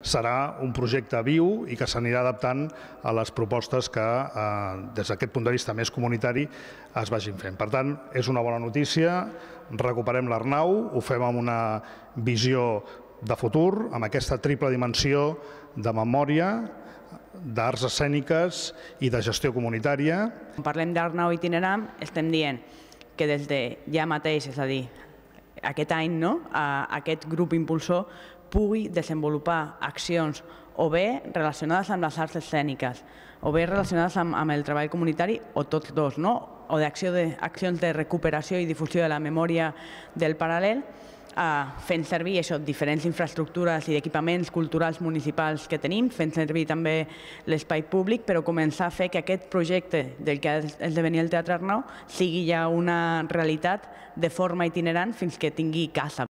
serà un projecte viu i que s'anirà adaptant a les propostes que, eh, des d'aquest punt de vista més comunitari, es vagin fent. Per tant, és una bona notícia, recuperem l'Arnau, ho fem amb una visió de futur, amb aquesta triple dimensió de memòria, d'arts escèniques i de gestió comunitària. Quan parlem d'Arnau itinerant, estem dient que des de ja mateix, és a dir, aquest any no? a aquest grup impulsor pugui desenvolupar accions o bé relacionades amb les arts escèniques, o bé relacionades amb, amb el treball comunitari, o tots dos, no? o d'accions acció de, de recuperació i difusió de la memòria del paral·lel, fent servir això, diferents infraestructures i equipaments culturals municipals que tenim, fent servir també l'espai públic, però començar a fer que aquest projecte del que ha esdevenir el Teatre Arnau sigui ja una realitat de forma itinerant fins que tingui casa.